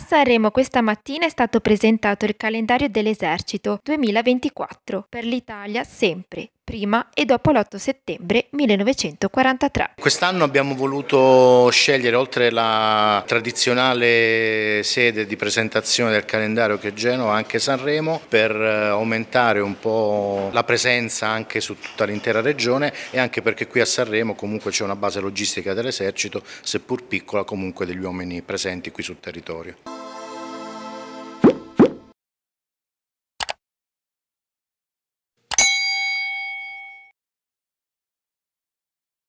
A Sanremo questa mattina è stato presentato il calendario dell'esercito 2024 per l'Italia sempre, prima e dopo l'8 settembre 1943. Quest'anno abbiamo voluto scegliere, oltre la tradizionale sede di presentazione del calendario che è Genova, anche Sanremo, per eh, aumentare un po' la presenza anche su tutta l'intera regione e anche perché qui a Sanremo comunque c'è una base logistica dell'esercito, seppur piccola, comunque degli uomini presenti qui sul territorio.